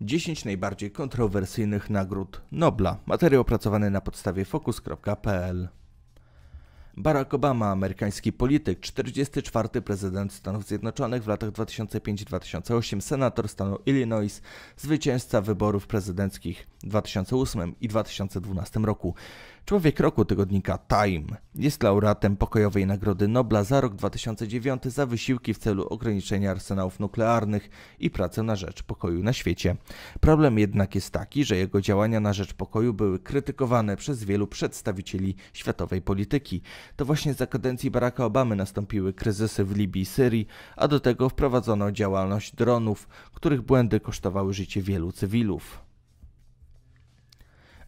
10 najbardziej kontrowersyjnych nagród Nobla. Materiał opracowany na podstawie focus.pl. Barack Obama, amerykański polityk, 44. prezydent Stanów Zjednoczonych w latach 2005-2008, senator stanu Illinois, zwycięzca wyborów prezydenckich w 2008 i 2012 roku. Człowiek roku tygodnika Time jest laureatem pokojowej Nagrody Nobla za rok 2009 za wysiłki w celu ograniczenia arsenałów nuklearnych i pracę na rzecz pokoju na świecie. Problem jednak jest taki, że jego działania na rzecz pokoju były krytykowane przez wielu przedstawicieli światowej polityki to właśnie za kadencji Baracka Obamy nastąpiły kryzysy w Libii i Syrii, a do tego wprowadzono działalność dronów, których błędy kosztowały życie wielu cywilów.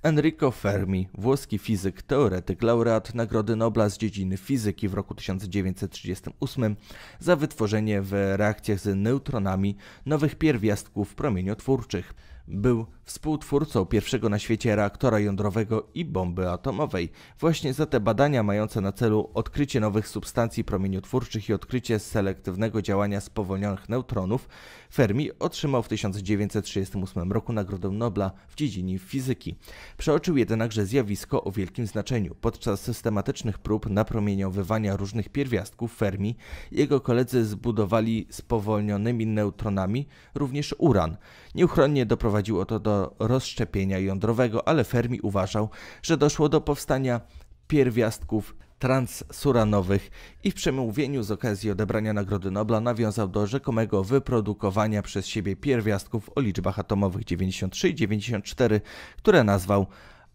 Enrico Fermi, włoski fizyk, teoretyk, laureat Nagrody Nobla z dziedziny fizyki w roku 1938 za wytworzenie w reakcjach z neutronami nowych pierwiastków promieniotwórczych. Był współtwórcą pierwszego na świecie reaktora jądrowego i bomby atomowej. Właśnie za te badania mające na celu odkrycie nowych substancji promieniotwórczych i odkrycie selektywnego działania spowolnionych neutronów, Fermi otrzymał w 1938 roku Nagrodę Nobla w dziedzinie fizyki. Przeoczył jednakże zjawisko o wielkim znaczeniu. Podczas systematycznych prób napromieniowywania różnych pierwiastków Fermi jego koledzy zbudowali spowolnionymi neutronami również uran. Nieuchronnie doprowadził doprowadziło to do rozszczepienia jądrowego, ale Fermi uważał, że doszło do powstania pierwiastków transsuranowych i w przemówieniu z okazji odebrania Nagrody Nobla nawiązał do rzekomego wyprodukowania przez siebie pierwiastków o liczbach atomowych 93 i 94, które nazwał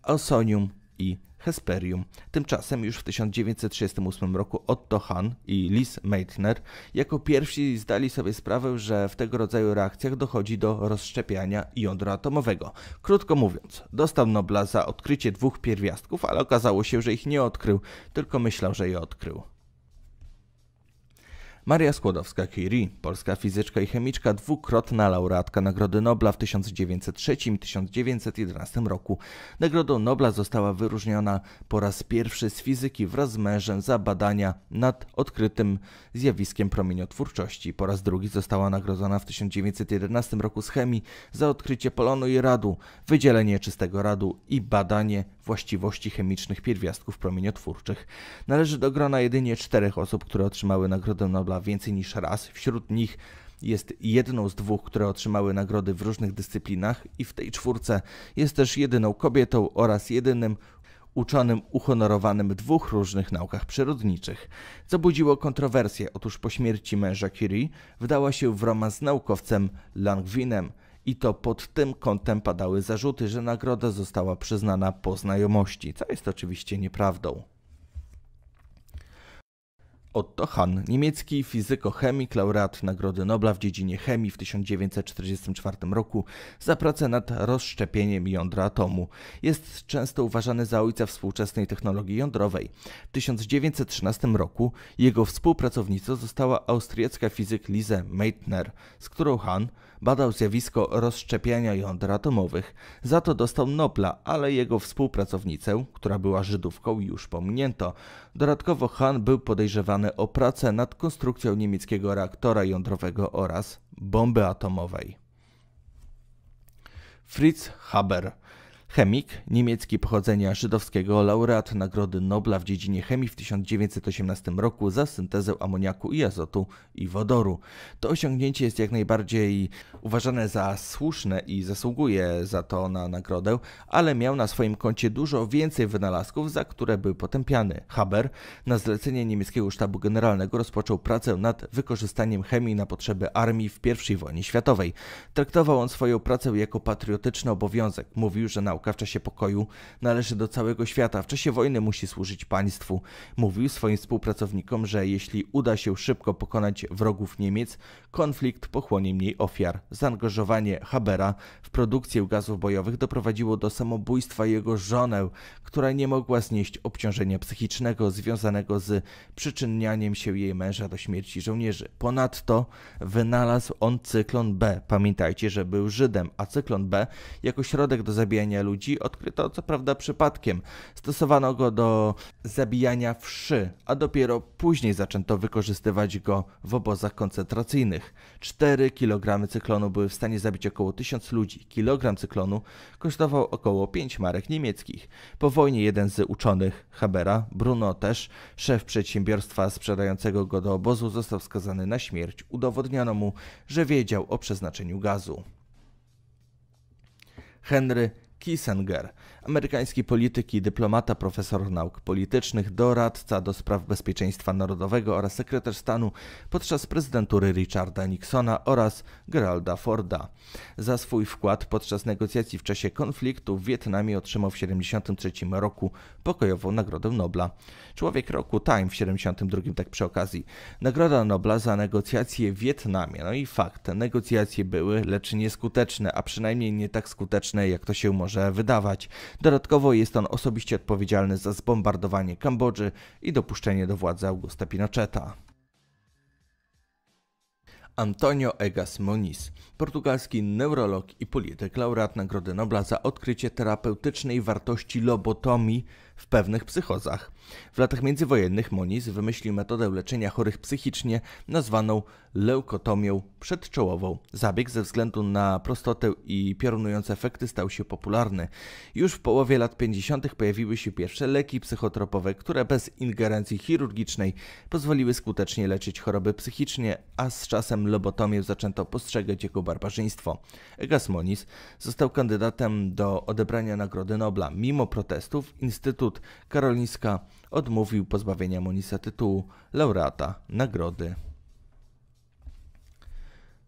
osonium i Hesperium. Tymczasem już w 1938 roku Otto Hahn i Lis Meitner jako pierwsi zdali sobie sprawę, że w tego rodzaju reakcjach dochodzi do rozszczepiania jądra atomowego. Krótko mówiąc, dostał Nobla za odkrycie dwóch pierwiastków, ale okazało się, że ich nie odkrył, tylko myślał, że je odkrył. Maria Skłodowska-Curie, polska fizyczka i chemiczka, dwukrotna laureatka Nagrody Nobla w 1903-1911 roku. Nagrodą Nobla została wyróżniona po raz pierwszy z fizyki wraz z mężem za badania nad odkrytym zjawiskiem promieniotwórczości. Po raz drugi została nagrodzona w 1911 roku z chemii za odkrycie polonu i radu, wydzielenie czystego radu i badanie właściwości chemicznych pierwiastków promieniotwórczych. Należy do grona jedynie czterech osób, które otrzymały Nagrodę Nobla więcej niż raz. Wśród nich jest jedną z dwóch, które otrzymały nagrody w różnych dyscyplinach i w tej czwórce jest też jedyną kobietą oraz jedynym uczonym uhonorowanym w dwóch różnych naukach przyrodniczych, co budziło kontrowersje. Otóż po śmierci męża Curie wdała się w romans z naukowcem Langwinem, i to pod tym kątem padały zarzuty, że nagroda została przyznana po znajomości, co jest oczywiście nieprawdą. Otto Hahn, niemiecki fizykochemik, laureat Nagrody Nobla w dziedzinie chemii w 1944 roku za pracę nad rozszczepieniem jądra atomu. Jest często uważany za ojca współczesnej technologii jądrowej. W 1913 roku jego współpracownicą została austriacka fizyk Lise Meitner, z którą Hahn badał zjawisko rozszczepiania jąder atomowych. Za to dostał Nobla, ale jego współpracownicę, która była Żydówką, już pominięto. Dodatkowo Hahn był podejrzewany o pracę nad konstrukcją niemieckiego reaktora jądrowego oraz bomby atomowej. Fritz Haber Chemik, niemiecki pochodzenia żydowskiego, laureat Nagrody Nobla w dziedzinie chemii w 1918 roku za syntezę amoniaku i azotu i wodoru. To osiągnięcie jest jak najbardziej uważane za słuszne i zasługuje za to na nagrodę, ale miał na swoim koncie dużo więcej wynalazków, za które był potępiany. Haber na zlecenie niemieckiego sztabu generalnego rozpoczął pracę nad wykorzystaniem chemii na potrzeby armii w I wojnie światowej. Traktował on swoją pracę jako patriotyczny obowiązek. Mówił, że nauka nauka w czasie pokoju należy do całego świata. W czasie wojny musi służyć państwu. Mówił swoim współpracownikom, że jeśli uda się szybko pokonać wrogów Niemiec, konflikt pochłonie mniej ofiar. Zaangażowanie Habera w produkcję gazów bojowych doprowadziło do samobójstwa jego żonę, która nie mogła znieść obciążenia psychicznego związanego z przyczynianiem się jej męża do śmierci żołnierzy. Ponadto wynalazł on cyklon B. Pamiętajcie, że był Żydem, a cyklon B jako środek do zabijania ludzi ludzi odkryto co prawda przypadkiem. Stosowano go do zabijania wszy, a dopiero później zaczęto wykorzystywać go w obozach koncentracyjnych. 4 kg cyklonu były w stanie zabić około 1000 ludzi. Kilogram cyklonu kosztował około 5 marek niemieckich. Po wojnie jeden z uczonych, Habera, Bruno też, szef przedsiębiorstwa sprzedającego go do obozu, został skazany na śmierć. Udowodniono mu, że wiedział o przeznaczeniu gazu. Henry Kissinger Amerykański polityk i dyplomata, profesor nauk politycznych, doradca do spraw bezpieczeństwa narodowego oraz sekretarz stanu podczas prezydentury Richarda Nixona oraz Geralda Forda. Za swój wkład podczas negocjacji w czasie konfliktu w Wietnamie otrzymał w 1973 roku pokojową Nagrodę Nobla. Człowiek roku Time w 1972 tak przy okazji. Nagroda Nobla za negocjacje w Wietnamie. No i fakt, negocjacje były, lecz nieskuteczne, a przynajmniej nie tak skuteczne, jak to się może wydawać. Dodatkowo jest on osobiście odpowiedzialny za zbombardowanie Kambodży i dopuszczenie do władzy Augusta Pinocheta. Antonio Egas Moniz, portugalski neurolog i polityk, laureat Nagrody Nobla za odkrycie terapeutycznej wartości lobotomii w pewnych psychozach. W latach międzywojennych Moniz wymyślił metodę leczenia chorych psychicznie nazwaną leukotomią przedczołową. Zabieg ze względu na prostotę i piorunujące efekty stał się popularny. Już w połowie lat 50. pojawiły się pierwsze leki psychotropowe, które bez ingerencji chirurgicznej pozwoliły skutecznie leczyć choroby psychicznie, a z czasem lobotomię zaczęto postrzegać jako barbarzyństwo. Egas Moniz został kandydatem do odebrania Nagrody Nobla. Mimo protestów Instytut Karolinska odmówił pozbawienia Monisa tytułu laureata nagrody.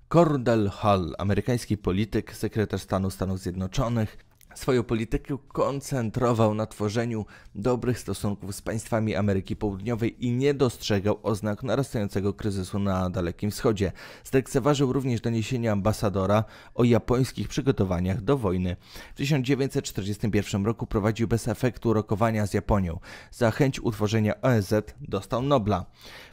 Cordell Hull, amerykański polityk, sekretarz stanu Stanów Zjednoczonych, Swoją politykę koncentrował na tworzeniu dobrych stosunków z państwami Ameryki Południowej i nie dostrzegał oznak narastającego kryzysu na Dalekim Wschodzie. Zdekceważył również doniesienia ambasadora o japońskich przygotowaniach do wojny. W 1941 roku prowadził bez efektu rokowania z Japonią. Za chęć utworzenia ONZ dostał Nobla.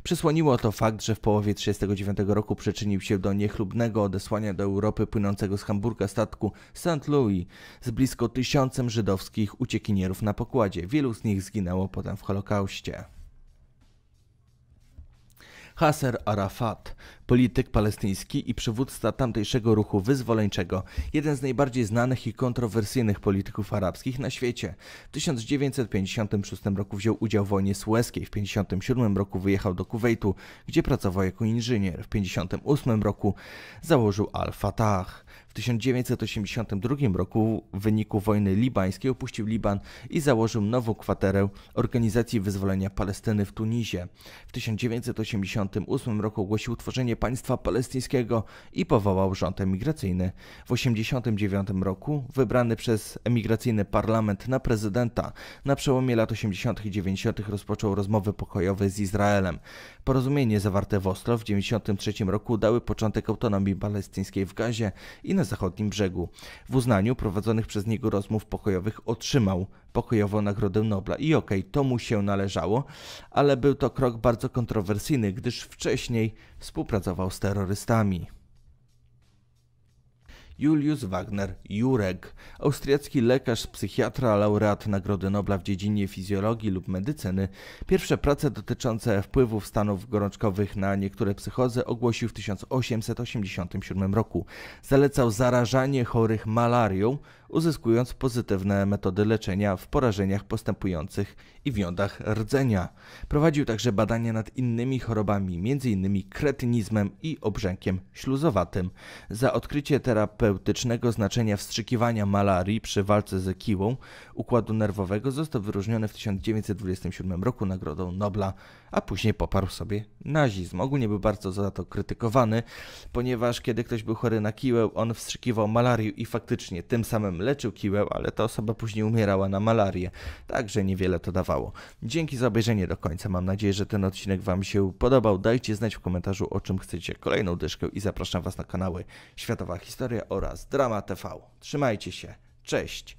Przysłoniło to fakt, że w połowie 1939 roku przyczynił się do niechlubnego odesłania do Europy płynącego z Hamburga statku St. Louis z bliskiego blisko tysiącem żydowskich uciekinierów na pokładzie. Wielu z nich zginęło potem w Holokauście. Haser Arafat polityk palestyński i przywódca tamtejszego ruchu wyzwoleńczego, jeden z najbardziej znanych i kontrowersyjnych polityków arabskich na świecie. W 1956 roku wziął udział w wojnie sueskiej, w 1957 roku wyjechał do Kuwejtu, gdzie pracował jako inżynier. W 1958 roku założył Al-Fatah. W 1982 roku w wyniku wojny libańskiej opuścił Liban i założył nową kwaterę Organizacji Wyzwolenia Palestyny w Tunisie. W 1988 roku ogłosił utworzenie państwa palestyńskiego i powołał rząd emigracyjny. W 1989 roku wybrany przez emigracyjny parlament na prezydenta na przełomie lat 80. i 90. rozpoczął rozmowy pokojowe z Izraelem. Porozumienie zawarte w Ostro w 1993 roku dały początek autonomii palestyńskiej w Gazie i na zachodnim brzegu. W uznaniu prowadzonych przez niego rozmów pokojowych otrzymał pokojową Nagrodę Nobla. I okej, okay, to mu się należało, ale był to krok bardzo kontrowersyjny, gdyż wcześniej współpracował z terrorystami. Julius Wagner Jurek, austriacki lekarz, psychiatra, laureat Nagrody Nobla w dziedzinie fizjologii lub medycyny. Pierwsze prace dotyczące wpływów stanów gorączkowych na niektóre psychozy ogłosił w 1887 roku. Zalecał zarażanie chorych malarią, uzyskując pozytywne metody leczenia w porażeniach postępujących i wiądach rdzenia. Prowadził także badania nad innymi chorobami, m.in. kretynizmem i obrzękiem śluzowatym. Za odkrycie terapeutycznego znaczenia wstrzykiwania malarii przy walce z kiłą układu nerwowego został wyróżniony w 1927 roku Nagrodą Nobla, a później poparł sobie nazizm. Ogólnie był bardzo za to krytykowany, ponieważ kiedy ktoś był chory na kiłę, on wstrzykiwał malarię i faktycznie tym samym leczył kiłę, ale ta osoba później umierała na malarię, także niewiele to dawało. Dzięki za obejrzenie do końca, mam nadzieję, że ten odcinek Wam się podobał. Dajcie znać w komentarzu, o czym chcecie kolejną dyszkę i zapraszam Was na kanały Światowa Historia oraz Drama TV. Trzymajcie się, cześć!